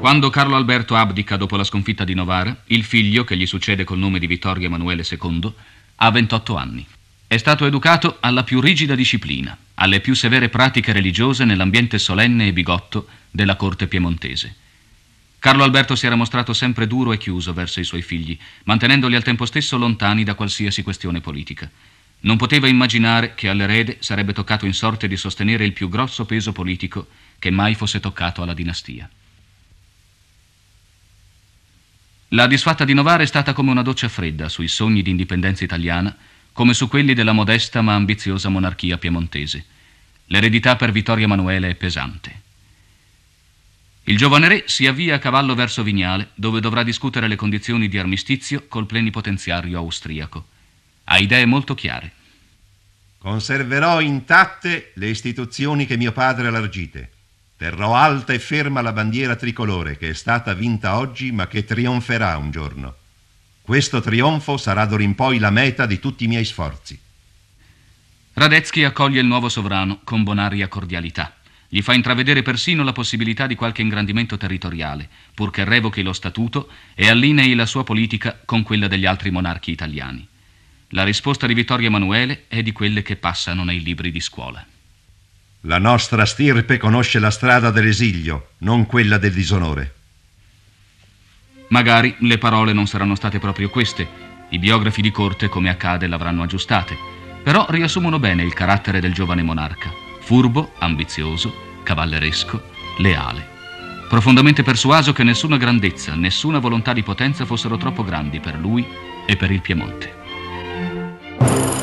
Quando Carlo Alberto abdica dopo la sconfitta di Novara, il figlio, che gli succede col nome di Vittorio Emanuele II, ha 28 anni. È stato educato alla più rigida disciplina, alle più severe pratiche religiose nell'ambiente solenne e bigotto della corte piemontese. Carlo Alberto si era mostrato sempre duro e chiuso verso i suoi figli, mantenendoli al tempo stesso lontani da qualsiasi questione politica. Non poteva immaginare che all'erede sarebbe toccato in sorte di sostenere il più grosso peso politico che mai fosse toccato alla dinastia. La disfatta di Novara è stata come una doccia fredda sui sogni di indipendenza italiana, come su quelli della modesta ma ambiziosa monarchia piemontese. L'eredità per Vittorio Emanuele è pesante. Il giovane re si avvia a cavallo verso Vignale, dove dovrà discutere le condizioni di armistizio col plenipotenziario austriaco. Ha idee molto chiare. Conserverò intatte le istituzioni che mio padre ha largite, Terrò alta e ferma la bandiera tricolore che è stata vinta oggi ma che trionferà un giorno. Questo trionfo sarà d'ora in poi la meta di tutti i miei sforzi. Radetzky accoglie il nuovo sovrano con bonaria cordialità. Gli fa intravedere persino la possibilità di qualche ingrandimento territoriale, purché revochi lo statuto e allinei la sua politica con quella degli altri monarchi italiani. La risposta di Vittorio Emanuele è di quelle che passano nei libri di scuola. La nostra stirpe conosce la strada dell'esilio, non quella del disonore. Magari le parole non saranno state proprio queste. I biografi di corte, come accade, l'avranno aggiustate. Però riassumono bene il carattere del giovane monarca. Furbo, ambizioso, cavalleresco, leale. Profondamente persuaso che nessuna grandezza, nessuna volontà di potenza fossero troppo grandi per lui e per il Piemonte.